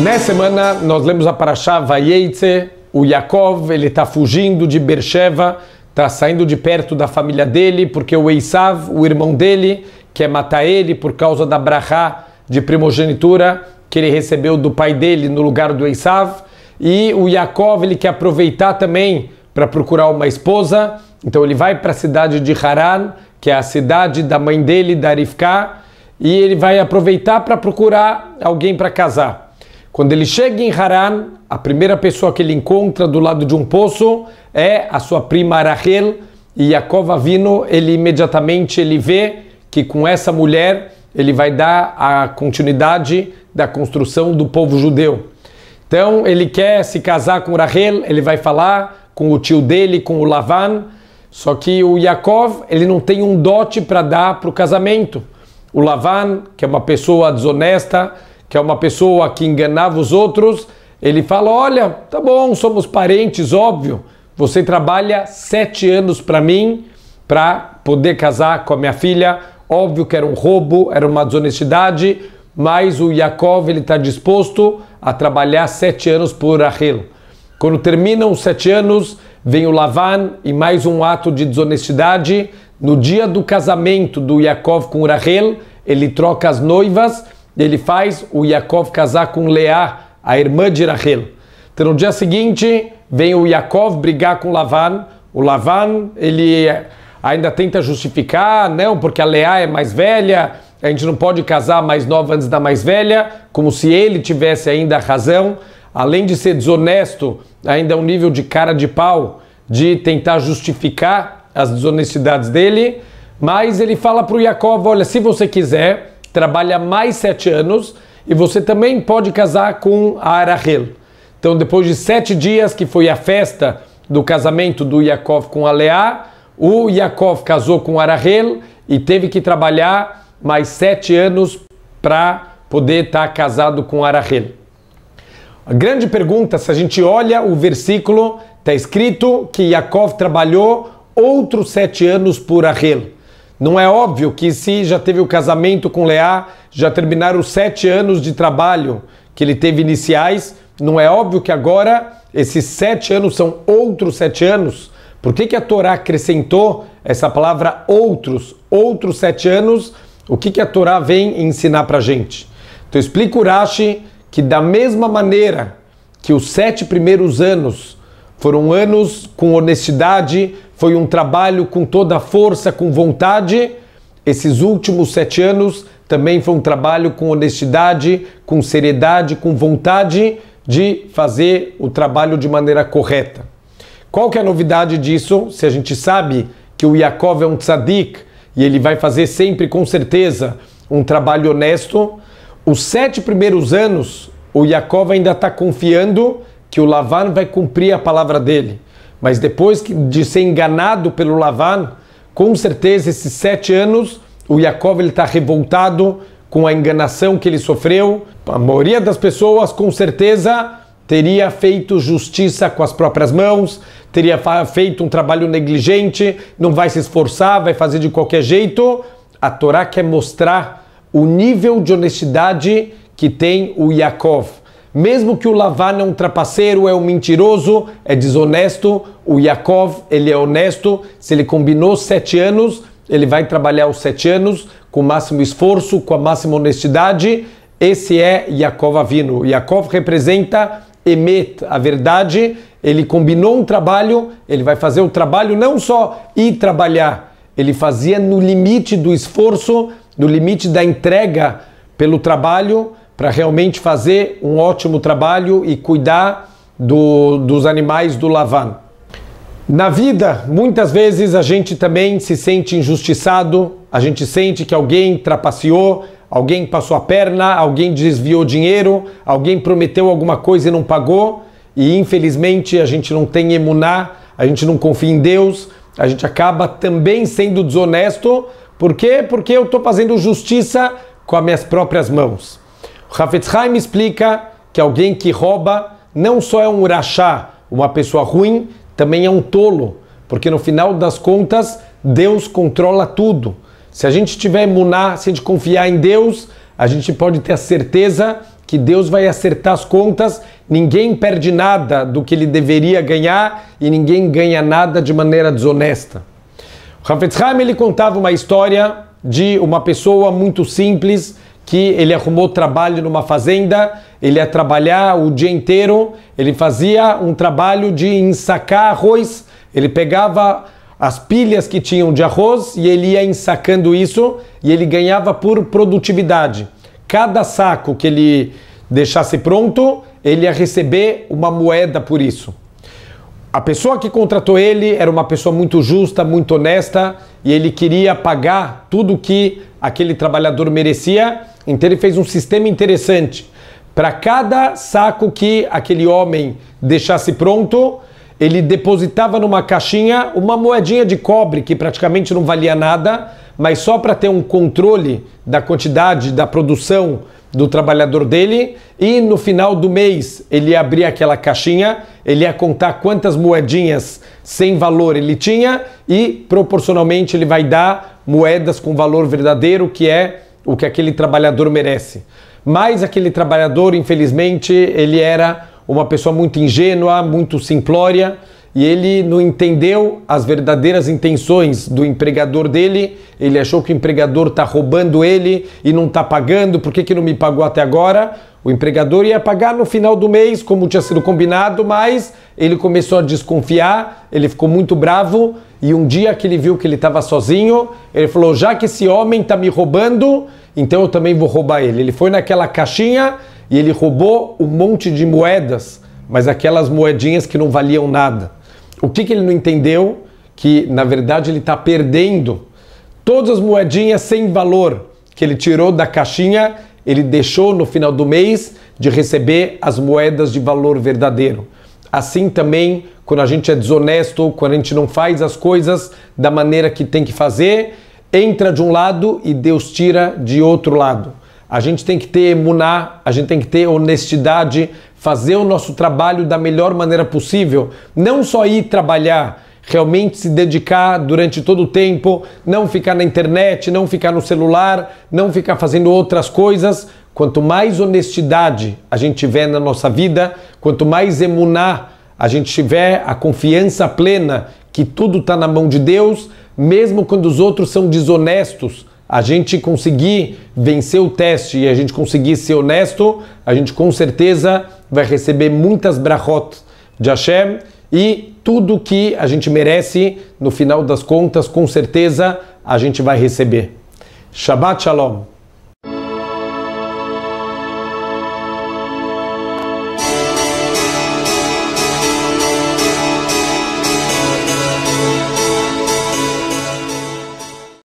Nessa semana nós lemos a Parashá Vayetze, o Yaakov, ele está fugindo de Beersheba, está saindo de perto da família dele, porque o Eisav, o irmão dele, quer matar ele por causa da brahá de primogenitura que ele recebeu do pai dele no lugar do Eisav. E o Yaakov, ele quer aproveitar também para procurar uma esposa, então ele vai para a cidade de Haran, que é a cidade da mãe dele, da e ele vai aproveitar para procurar alguém para casar. Quando ele chega em Haran, a primeira pessoa que ele encontra do lado de um poço é a sua prima Rahel. E Yaakov Avino, ele imediatamente ele vê que com essa mulher ele vai dar a continuidade da construção do povo judeu. Então ele quer se casar com Rahel, ele vai falar com o tio dele, com o Lavan. Só que o Yaakov, ele não tem um dote para dar para o casamento. O Lavan, que é uma pessoa desonesta, que é uma pessoa que enganava os outros, ele fala: Olha, tá bom, somos parentes, óbvio. Você trabalha sete anos para mim para poder casar com a minha filha. Óbvio que era um roubo, era uma desonestidade, mas o Yaakov ele está disposto a trabalhar sete anos por Rahel. Quando terminam os sete anos, vem o Lavan e mais um ato de desonestidade. No dia do casamento do Yaakov com Rahel, ele troca as noivas ele faz o Yaakov casar com Leá, a irmã de Rachel. Então, no dia seguinte, vem o Yaakov brigar com Lavan. O Lavan, ele ainda tenta justificar, não, porque a Leá é mais velha, a gente não pode casar a mais nova antes da mais velha, como se ele tivesse ainda razão. Além de ser desonesto, ainda é um nível de cara de pau de tentar justificar as desonestidades dele. Mas ele fala para o Jacob: olha, se você quiser, trabalha mais sete anos e você também pode casar com a Arahel. Então, depois de sete dias, que foi a festa do casamento do Yaakov com a Leá, o Yaakov casou com Arahel e teve que trabalhar mais sete anos para poder estar tá casado com Arahel. A grande pergunta, se a gente olha o versículo, está escrito que Yaakov trabalhou outros sete anos por Arahel. Não é óbvio que se já teve o casamento com Leá, já terminaram os sete anos de trabalho que ele teve iniciais, não é óbvio que agora esses sete anos são outros sete anos? Por que, que a Torá acrescentou essa palavra outros, outros sete anos? O que, que a Torá vem ensinar para gente? Então explica o Rashi que da mesma maneira que os sete primeiros anos foram anos com honestidade, foi um trabalho com toda a força, com vontade. Esses últimos sete anos também foi um trabalho com honestidade, com seriedade, com vontade de fazer o trabalho de maneira correta. Qual que é a novidade disso? Se a gente sabe que o Yaakov é um tzadik e ele vai fazer sempre, com certeza, um trabalho honesto, os sete primeiros anos o Yaakov ainda está confiando que o Lavan vai cumprir a palavra dele. Mas depois de ser enganado pelo Lavan, com certeza esses sete anos o Yaakov está revoltado com a enganação que ele sofreu. A maioria das pessoas, com certeza, teria feito justiça com as próprias mãos, teria feito um trabalho negligente, não vai se esforçar, vai fazer de qualquer jeito. A Torá quer mostrar o nível de honestidade que tem o Yaakov. Mesmo que o Lavan é um trapaceiro, é um mentiroso, é desonesto, o Yaakov, ele é honesto. Se ele combinou sete anos, ele vai trabalhar os sete anos com o máximo esforço, com a máxima honestidade. Esse é Yaakov Avino. Yaakov representa Emet, a verdade. Ele combinou um trabalho, ele vai fazer o trabalho não só ir trabalhar, ele fazia no limite do esforço, no limite da entrega pelo trabalho para realmente fazer um ótimo trabalho e cuidar do, dos animais do Lavan. Na vida, muitas vezes a gente também se sente injustiçado, a gente sente que alguém trapaceou, alguém passou a perna, alguém desviou dinheiro, alguém prometeu alguma coisa e não pagou, e infelizmente a gente não tem emuná, a gente não confia em Deus, a gente acaba também sendo desonesto. Por quê? Porque eu estou fazendo justiça com as minhas próprias mãos. O Hafetz Haim explica que alguém que rouba não só é um urachá, uma pessoa ruim, também é um tolo, porque no final das contas Deus controla tudo. Se a gente tiver muná, se a gente confiar em Deus, a gente pode ter a certeza que Deus vai acertar as contas, ninguém perde nada do que ele deveria ganhar e ninguém ganha nada de maneira desonesta. O Hafetz Haim, ele contava uma história de uma pessoa muito simples que ele arrumou trabalho numa fazenda, ele ia trabalhar o dia inteiro, ele fazia um trabalho de ensacar arroz, ele pegava as pilhas que tinham de arroz e ele ia ensacando isso e ele ganhava por produtividade. Cada saco que ele deixasse pronto, ele ia receber uma moeda por isso. A pessoa que contratou ele era uma pessoa muito justa, muito honesta e ele queria pagar tudo que aquele trabalhador merecia então ele fez um sistema interessante. Para cada saco que aquele homem deixasse pronto, ele depositava numa caixinha uma moedinha de cobre que praticamente não valia nada, mas só para ter um controle da quantidade da produção do trabalhador dele e no final do mês ele ia abrir aquela caixinha, ele ia contar quantas moedinhas sem valor ele tinha e proporcionalmente ele vai dar moedas com valor verdadeiro que é o que aquele trabalhador merece. Mas aquele trabalhador, infelizmente, ele era uma pessoa muito ingênua, muito simplória e ele não entendeu as verdadeiras intenções do empregador dele, ele achou que o empregador está roubando ele e não está pagando, por que, que não me pagou até agora? O empregador ia pagar no final do mês, como tinha sido combinado, mas ele começou a desconfiar, ele ficou muito bravo e um dia que ele viu que ele estava sozinho, ele falou: já que esse homem está me roubando, então eu também vou roubar ele. Ele foi naquela caixinha e ele roubou um monte de moedas, mas aquelas moedinhas que não valiam nada. O que, que ele não entendeu? Que na verdade ele está perdendo todas as moedinhas sem valor que ele tirou da caixinha, ele deixou no final do mês de receber as moedas de valor verdadeiro. Assim também, quando a gente é desonesto, quando a gente não faz as coisas da maneira que tem que fazer, entra de um lado e Deus tira de outro lado. A gente tem que ter emuná, a gente tem que ter honestidade fazer o nosso trabalho da melhor maneira possível, não só ir trabalhar, realmente se dedicar durante todo o tempo, não ficar na internet, não ficar no celular, não ficar fazendo outras coisas. Quanto mais honestidade a gente tiver na nossa vida, quanto mais emunar a gente tiver a confiança plena que tudo está na mão de Deus, mesmo quando os outros são desonestos, a gente conseguir vencer o teste e a gente conseguir ser honesto, a gente com certeza vai receber muitas brachot de Hashem e tudo que a gente merece, no final das contas, com certeza a gente vai receber. Shabbat Shalom.